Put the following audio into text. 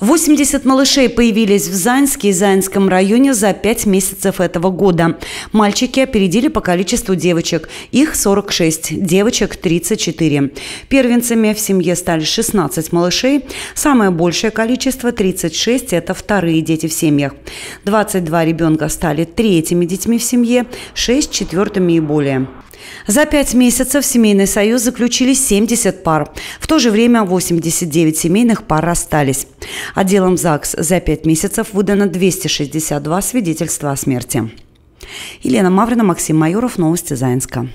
80 малышей появились в Заньске и Заньском районе за 5 месяцев этого года. Мальчики опередили по количеству девочек. Их 46, девочек 34. Первенцами в семье стали 16 малышей. Самое большее количество – 36, это вторые дети в семьях. 22 ребенка стали третьими детьми в семье, 6 – четвертыми и более. За пять месяцев семейный союз заключили 70 пар. В то же время 89 семейных пар расстались. Отделом ЗАГС за пять месяцев выдано 262 свидетельства о смерти. Елена Маврина, Максим Майоров, Новости Заинска.